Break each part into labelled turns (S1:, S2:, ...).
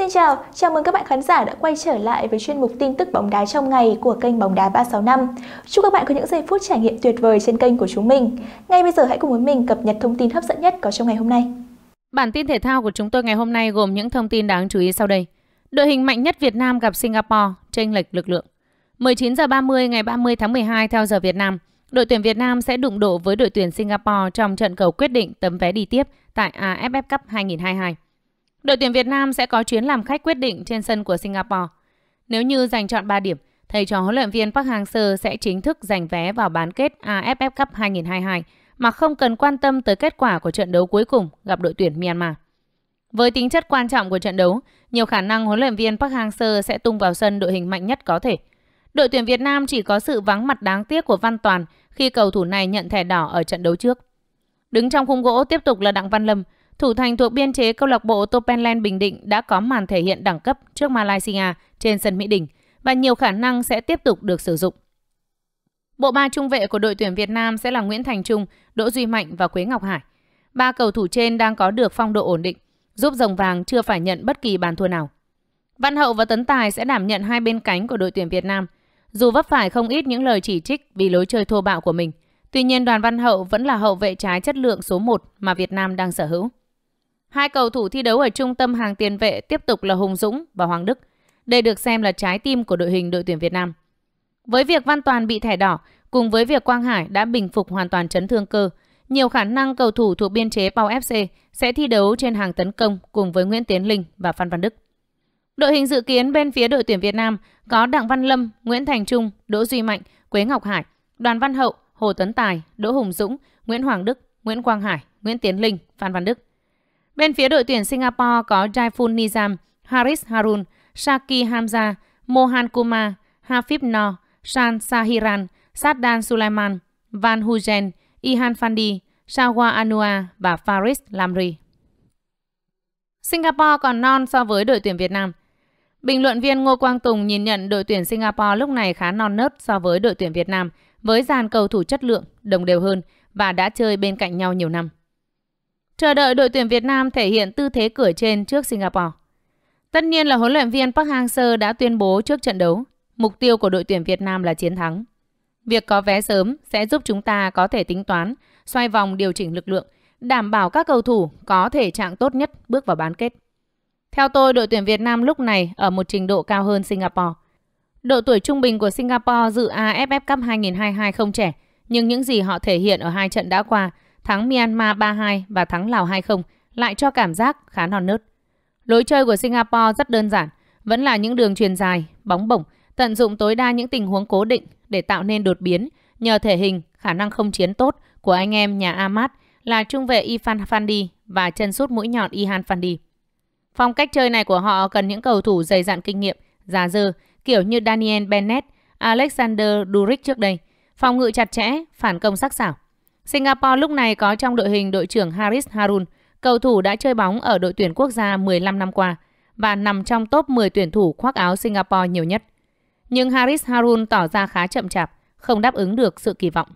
S1: Xin chào, chào mừng các bạn khán giả đã quay trở lại với chuyên mục tin tức bóng đá trong ngày của kênh Bóng đá 365. Chúc các bạn có những giây phút trải nghiệm tuyệt vời trên kênh của chúng mình. Ngay bây giờ hãy cùng với mình cập nhật thông tin hấp dẫn nhất có trong ngày hôm nay. Bản tin thể thao của chúng tôi ngày hôm nay gồm những thông tin đáng chú ý sau đây. Đội hình mạnh nhất Việt Nam gặp Singapore, chênh lệch lực lượng. 19 h 30 ngày 30 tháng 12 theo giờ Việt Nam, đội tuyển Việt Nam sẽ đụng độ với đội tuyển Singapore trong trận cầu quyết định tấm vé đi tiếp tại AFF Cup 2022. Đội tuyển Việt Nam sẽ có chuyến làm khách quyết định trên sân của Singapore. Nếu như giành chọn 3 điểm, thầy trò huấn luyện viên Park Hang-seo sẽ chính thức giành vé vào bán kết AFF Cup 2022 mà không cần quan tâm tới kết quả của trận đấu cuối cùng gặp đội tuyển Myanmar. Với tính chất quan trọng của trận đấu, nhiều khả năng huấn luyện viên Park Hang-seo sẽ tung vào sân đội hình mạnh nhất có thể. Đội tuyển Việt Nam chỉ có sự vắng mặt đáng tiếc của Văn Toàn khi cầu thủ này nhận thẻ đỏ ở trận đấu trước. Đứng trong khung gỗ tiếp tục là Đặng Văn Lâm, Thủ thành thuộc biên chế câu lạc bộ Topenland Bình Định đã có màn thể hiện đẳng cấp trước Malaysia trên sân Mỹ Đình và nhiều khả năng sẽ tiếp tục được sử dụng. Bộ ba trung vệ của đội tuyển Việt Nam sẽ là Nguyễn Thành Trung, Đỗ Duy Mạnh và Quế Ngọc Hải. Ba cầu thủ trên đang có được phong độ ổn định, giúp rồng vàng chưa phải nhận bất kỳ bàn thua nào. Văn Hậu và Tấn Tài sẽ đảm nhận hai bên cánh của đội tuyển Việt Nam. Dù vấp phải không ít những lời chỉ trích vì lối chơi thô bạo của mình, tuy nhiên đoàn Văn Hậu vẫn là hậu vệ trái chất lượng số 1 mà Việt Nam đang sở hữu. Hai cầu thủ thi đấu ở trung tâm hàng tiền vệ tiếp tục là Hùng Dũng và Hoàng Đức. Đây được xem là trái tim của đội hình đội tuyển Việt Nam. Với việc Văn Toàn bị thẻ đỏ, cùng với việc Quang Hải đã bình phục hoàn toàn chấn thương cơ, nhiều khả năng cầu thủ thuộc biên chế Pau FC sẽ thi đấu trên hàng tấn công cùng với Nguyễn Tiến Linh và Phan Văn Đức. Đội hình dự kiến bên phía đội tuyển Việt Nam có Đặng Văn Lâm, Nguyễn Thành Trung, Đỗ Duy Mạnh, Quế Ngọc Hải, Đoàn Văn Hậu, Hồ Tấn Tài, Đỗ Hùng Dũng, Nguyễn Hoàng Đức, Nguyễn Quang Hải, Nguyễn Tiến Linh, Phan Văn Đức. Bên phía đội tuyển Singapore có Jaiful Nizam, Haris Harun, Shaki Hamza, Mohan Kumar, Hafib Noor, Shan Sahiran, Saddan Sulaiman, Van Hujen, Ihan Fandi, Sawa Anua và Faris Lamri. Singapore còn non so với đội tuyển Việt Nam. Bình luận viên Ngô Quang Tùng nhìn nhận đội tuyển Singapore lúc này khá non nớt so với đội tuyển Việt Nam với dàn cầu thủ chất lượng, đồng đều hơn và đã chơi bên cạnh nhau nhiều năm chờ đợi đội tuyển Việt Nam thể hiện tư thế cửa trên trước Singapore. Tất nhiên là huấn luyện viên Park Hang-seo đã tuyên bố trước trận đấu, mục tiêu của đội tuyển Việt Nam là chiến thắng. Việc có vé sớm sẽ giúp chúng ta có thể tính toán, xoay vòng điều chỉnh lực lượng, đảm bảo các cầu thủ có thể trạng tốt nhất bước vào bán kết. Theo tôi, đội tuyển Việt Nam lúc này ở một trình độ cao hơn Singapore. Độ tuổi trung bình của Singapore dự AFF Cup 2022 không trẻ, nhưng những gì họ thể hiện ở hai trận đã qua – thắng Myanmar 3-2 và thắng Lào 2-0 lại cho cảm giác khá non nớt. Lối chơi của Singapore rất đơn giản, vẫn là những đường truyền dài, bóng bổng, tận dụng tối đa những tình huống cố định để tạo nên đột biến nhờ thể hình, khả năng không chiến tốt của anh em nhà Ahmad là trung vệ Ifan Fandi và chân sút mũi nhọn Ihan Fandi. Phong cách chơi này của họ cần những cầu thủ dày dặn kinh nghiệm, già dơ, kiểu như Daniel Bennett, Alexander Duric trước đây. Phòng ngự chặt chẽ, phản công sắc sảo. Singapore lúc này có trong đội hình đội trưởng Haris Harun, cầu thủ đã chơi bóng ở đội tuyển quốc gia 15 năm qua và nằm trong top 10 tuyển thủ khoác áo Singapore nhiều nhất. Nhưng Haris Harun tỏ ra khá chậm chạp, không đáp ứng được sự kỳ vọng.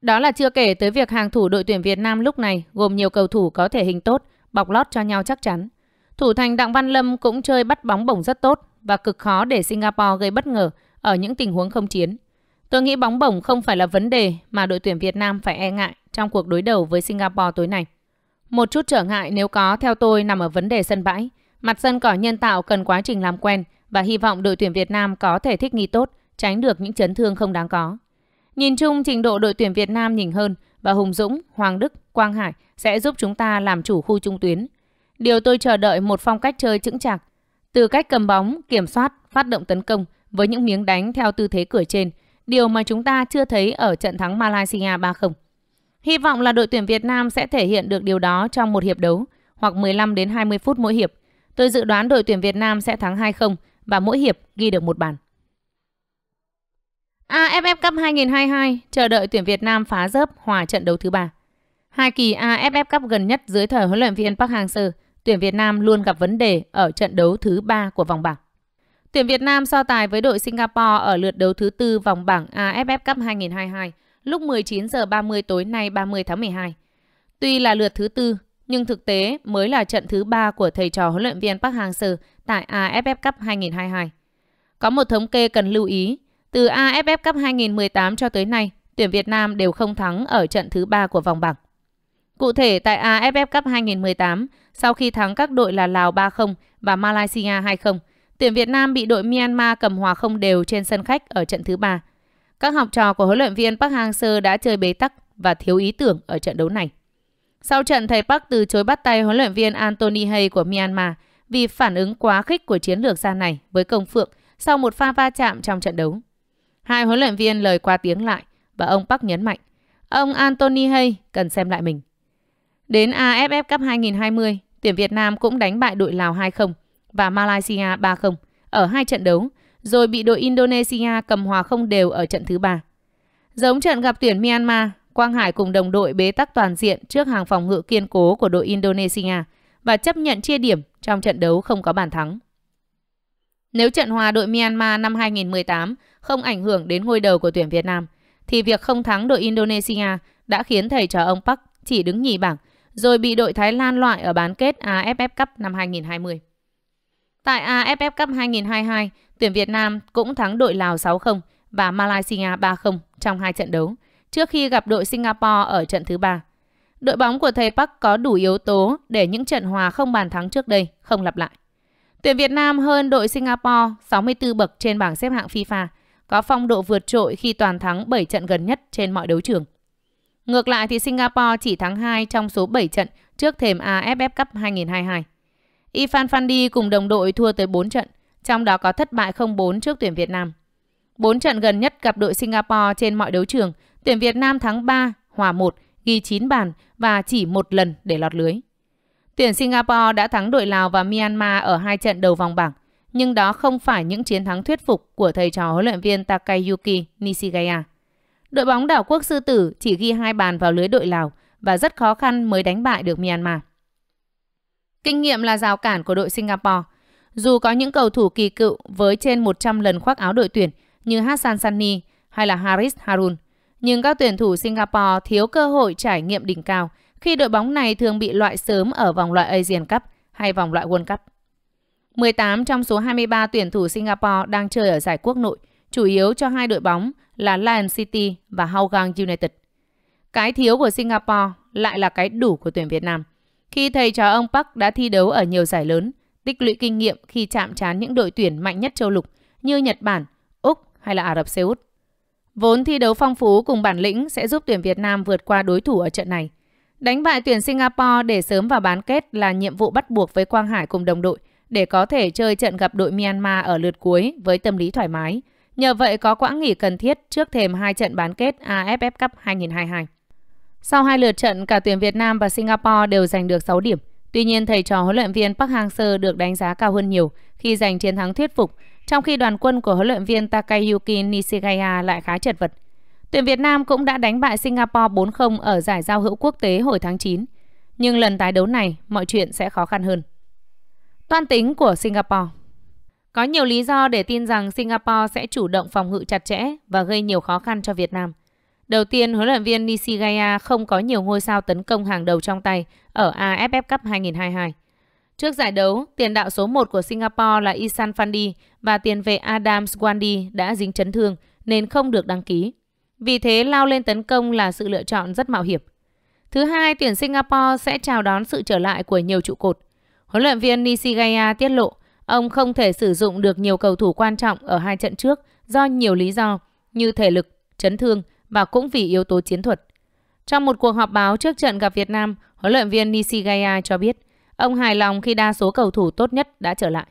S1: Đó là chưa kể tới việc hàng thủ đội tuyển Việt Nam lúc này gồm nhiều cầu thủ có thể hình tốt, bọc lót cho nhau chắc chắn. Thủ thành Đặng Văn Lâm cũng chơi bắt bóng bổng rất tốt và cực khó để Singapore gây bất ngờ ở những tình huống không chiến. Tôi nghĩ bóng bổng không phải là vấn đề mà đội tuyển Việt Nam phải e ngại trong cuộc đối đầu với Singapore tối nay. Một chút trở ngại nếu có theo tôi nằm ở vấn đề sân bãi. Mặt sân cỏ nhân tạo cần quá trình làm quen và hy vọng đội tuyển Việt Nam có thể thích nghi tốt, tránh được những chấn thương không đáng có. Nhìn chung trình độ đội tuyển Việt Nam nhìn hơn và Hùng Dũng, Hoàng Đức, Quang Hải sẽ giúp chúng ta làm chủ khu trung tuyến. Điều tôi chờ đợi một phong cách chơi chững chạc, từ cách cầm bóng, kiểm soát, phát động tấn công với những miếng đánh theo tư thế cửa trên – điều mà chúng ta chưa thấy ở trận thắng Malaysia 3-0. Hy vọng là đội tuyển Việt Nam sẽ thể hiện được điều đó trong một hiệp đấu hoặc 15 đến 20 phút mỗi hiệp. Tôi dự đoán đội tuyển Việt Nam sẽ thắng 2-0 và mỗi hiệp ghi được một bàn. AFF Cup 2022 chờ đợi tuyển Việt Nam phá rớp hòa trận đấu thứ ba. Hai kỳ AFF Cup gần nhất dưới thời huấn luyện viên Park Hang-seo, tuyển Việt Nam luôn gặp vấn đề ở trận đấu thứ ba của vòng bảng. Tuyển Việt Nam so tài với đội Singapore ở lượt đấu thứ tư vòng bảng AFF Cup 2022 lúc 19 giờ 30 tối nay 30 tháng 12. Tuy là lượt thứ tư, nhưng thực tế mới là trận thứ ba của thầy trò huấn luyện viên Park Hang-seo tại AFF Cup 2022. Có một thống kê cần lưu ý, từ AFF Cup 2018 cho tới nay, tuyển Việt Nam đều không thắng ở trận thứ ba của vòng bảng. Cụ thể tại AFF Cup 2018, sau khi thắng các đội là Lào 3-0 và Malaysia 2-0, Tuyển Việt Nam bị đội Myanmar cầm hòa không đều trên sân khách ở trận thứ ba. Các học trò của huấn luyện viên Park Hang-seo đã chơi bế tắc và thiếu ý tưởng ở trận đấu này. Sau trận, thầy Park từ chối bắt tay huấn luyện viên Anthony Hay của Myanmar vì phản ứng quá khích của chiến lược gia này với công phượng sau một pha va chạm trong trận đấu. Hai huấn luyện viên lời qua tiếng lại và ông Park nhấn mạnh ông Anthony Hay cần xem lại mình. Đến AFF Cup 2020, tuyển Việt Nam cũng đánh bại đội Lào 2-0 và Malaysia 3-0 ở hai trận đấu, rồi bị đội Indonesia cầm hòa không đều ở trận thứ ba. Giống trận gặp tuyển Myanmar, Quang Hải cùng đồng đội bế tắc toàn diện trước hàng phòng ngự kiên cố của đội Indonesia và chấp nhận chia điểm trong trận đấu không có bàn thắng. Nếu trận hòa đội Myanmar năm 2018 không ảnh hưởng đến ngôi đầu của tuyển Việt Nam, thì việc không thắng đội Indonesia đã khiến thầy trò ông Park chỉ đứng nhì bảng, rồi bị đội Thái Lan loại ở bán kết AFF Cup năm 2020. Tại AFF Cup 2022, tuyển Việt Nam cũng thắng đội Lào 6-0 và Malaysia 3-0 trong hai trận đấu, trước khi gặp đội Singapore ở trận thứ ba. Đội bóng của thầy Park có đủ yếu tố để những trận hòa không bàn thắng trước đây không lặp lại. Tuyển Việt Nam hơn đội Singapore 64 bậc trên bảng xếp hạng FIFA, có phong độ vượt trội khi toàn thắng 7 trận gần nhất trên mọi đấu trường. Ngược lại thì Singapore chỉ thắng 2 trong số 7 trận trước thềm AFF Cup 2022. Ifan Fandi cùng đồng đội thua tới 4 trận, trong đó có thất bại 0-4 trước tuyển Việt Nam. 4 trận gần nhất gặp đội Singapore trên mọi đấu trường, tuyển Việt Nam thắng 3, hòa 1, ghi 9 bàn và chỉ một lần để lọt lưới. Tuyển Singapore đã thắng đội Lào và Myanmar ở hai trận đầu vòng bảng, nhưng đó không phải những chiến thắng thuyết phục của thầy trò huấn luyện viên Takayuki Nishigaya. Đội bóng đảo quốc sư tử chỉ ghi hai bàn vào lưới đội Lào và rất khó khăn mới đánh bại được Myanmar. Kinh nghiệm là rào cản của đội Singapore. Dù có những cầu thủ kỳ cựu với trên 100 lần khoác áo đội tuyển như Hassan Sani hay là Haris Harun, nhưng các tuyển thủ Singapore thiếu cơ hội trải nghiệm đỉnh cao khi đội bóng này thường bị loại sớm ở vòng loại Asian Cup hay vòng loại World Cup. 18 trong số 23 tuyển thủ Singapore đang chơi ở giải quốc nội, chủ yếu cho hai đội bóng là Lion City và Hougang United. Cái thiếu của Singapore lại là cái đủ của tuyển Việt Nam – khi thầy trò ông Park đã thi đấu ở nhiều giải lớn, tích lũy kinh nghiệm khi chạm trán những đội tuyển mạnh nhất châu lục như Nhật Bản, Úc hay là Ả Rập Xê Út. Vốn thi đấu phong phú cùng bản lĩnh sẽ giúp tuyển Việt Nam vượt qua đối thủ ở trận này. Đánh bại tuyển Singapore để sớm vào bán kết là nhiệm vụ bắt buộc với Quang Hải cùng đồng đội để có thể chơi trận gặp đội Myanmar ở lượt cuối với tâm lý thoải mái. Nhờ vậy có quãng nghỉ cần thiết trước thềm hai trận bán kết AFF Cup 2022. Sau hai lượt trận, cả tuyển Việt Nam và Singapore đều giành được 6 điểm. Tuy nhiên, thầy trò huấn luyện viên Park Hang-seo được đánh giá cao hơn nhiều khi giành chiến thắng thuyết phục, trong khi đoàn quân của huấn luyện viên Takayuki Nishigaya lại khá chật vật. Tuyển Việt Nam cũng đã đánh bại Singapore 4-0 ở giải giao hữu quốc tế hồi tháng 9. Nhưng lần tái đấu này, mọi chuyện sẽ khó khăn hơn. Toan tính của Singapore Có nhiều lý do để tin rằng Singapore sẽ chủ động phòng ngự chặt chẽ và gây nhiều khó khăn cho Việt Nam – Đầu tiên, huấn luyện viên Nishigaya không có nhiều ngôi sao tấn công hàng đầu trong tay ở AFF Cup 2022. Trước giải đấu, tiền đạo số 1 của Singapore là Isan Fandi và tiền vệ Adam Swandi đã dính chấn thương nên không được đăng ký. Vì thế, lao lên tấn công là sự lựa chọn rất mạo hiểm. Thứ hai, tuyển Singapore sẽ chào đón sự trở lại của nhiều trụ cột. Huấn luyện viên Nishigaya tiết lộ ông không thể sử dụng được nhiều cầu thủ quan trọng ở hai trận trước do nhiều lý do như thể lực, chấn thương, và cũng vì yếu tố chiến thuật. Trong một cuộc họp báo trước trận gặp Việt Nam, huấn luyện viên Nishigaya cho biết ông hài lòng khi đa số cầu thủ tốt nhất đã trở lại.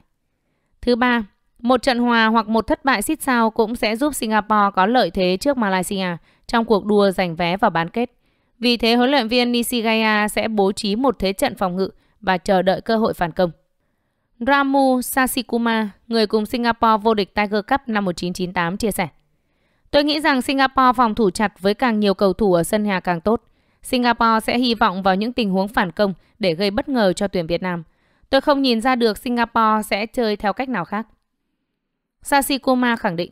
S1: Thứ ba, một trận hòa hoặc một thất bại xít sao cũng sẽ giúp Singapore có lợi thế trước Malaysia trong cuộc đua giành vé vào bán kết. Vì thế huấn luyện viên Nishigaya sẽ bố trí một thế trận phòng ngự và chờ đợi cơ hội phản công. Ramu Sasikuma, người cùng Singapore vô địch Tiger Cup năm 1998 chia sẻ. Tôi nghĩ rằng Singapore phòng thủ chặt với càng nhiều cầu thủ ở sân nhà càng tốt. Singapore sẽ hy vọng vào những tình huống phản công để gây bất ngờ cho tuyển Việt Nam. Tôi không nhìn ra được Singapore sẽ chơi theo cách nào khác. Sassikoma khẳng định.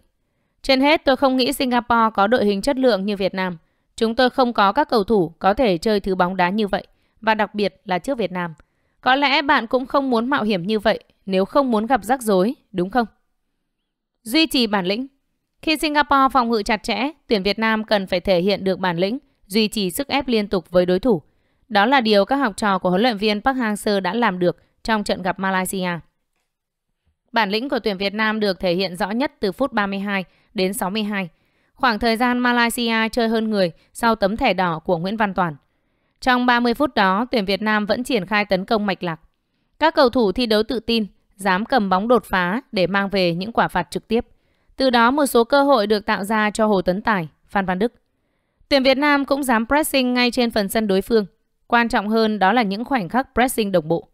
S1: Trên hết tôi không nghĩ Singapore có đội hình chất lượng như Việt Nam. Chúng tôi không có các cầu thủ có thể chơi thứ bóng đá như vậy và đặc biệt là trước Việt Nam. Có lẽ bạn cũng không muốn mạo hiểm như vậy nếu không muốn gặp rắc rối, đúng không? Duy trì bản lĩnh khi Singapore phòng ngự chặt chẽ, tuyển Việt Nam cần phải thể hiện được bản lĩnh, duy trì sức ép liên tục với đối thủ. Đó là điều các học trò của huấn luyện viên Park Hang-seo đã làm được trong trận gặp Malaysia. Bản lĩnh của tuyển Việt Nam được thể hiện rõ nhất từ phút 32 đến 62, khoảng thời gian Malaysia chơi hơn người sau tấm thẻ đỏ của Nguyễn Văn Toàn. Trong 30 phút đó, tuyển Việt Nam vẫn triển khai tấn công mạch lạc. Các cầu thủ thi đấu tự tin, dám cầm bóng đột phá để mang về những quả phạt trực tiếp. Từ đó một số cơ hội được tạo ra cho Hồ Tấn Tài, Phan Văn Đức. Tuyển Việt Nam cũng dám pressing ngay trên phần sân đối phương. Quan trọng hơn đó là những khoảnh khắc pressing đồng bộ.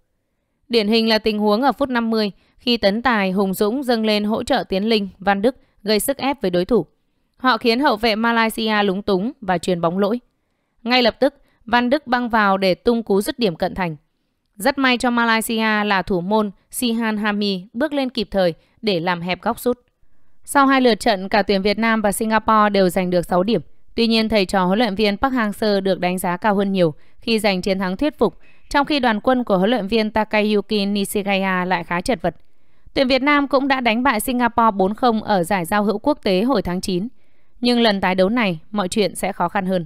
S1: Điển hình là tình huống ở phút 50 khi Tấn Tài, Hùng Dũng dâng lên hỗ trợ Tiến Linh, Văn Đức gây sức ép với đối thủ. Họ khiến hậu vệ Malaysia lúng túng và truyền bóng lỗi. Ngay lập tức, Văn Đức băng vào để tung cú dứt điểm cận thành. Rất may cho Malaysia là thủ môn Sihan Hami bước lên kịp thời để làm hẹp góc sút. Sau hai lượt trận, cả tuyển Việt Nam và Singapore đều giành được 6 điểm. Tuy nhiên, thầy trò huấn luyện viên Park Hang-seo được đánh giá cao hơn nhiều khi giành chiến thắng thuyết phục, trong khi đoàn quân của huấn luyện viên Takayuki Nishigaya lại khá chật vật. Tuyển Việt Nam cũng đã đánh bại Singapore 4-0 ở giải giao hữu quốc tế hồi tháng 9. Nhưng lần tái đấu này, mọi chuyện sẽ khó khăn hơn.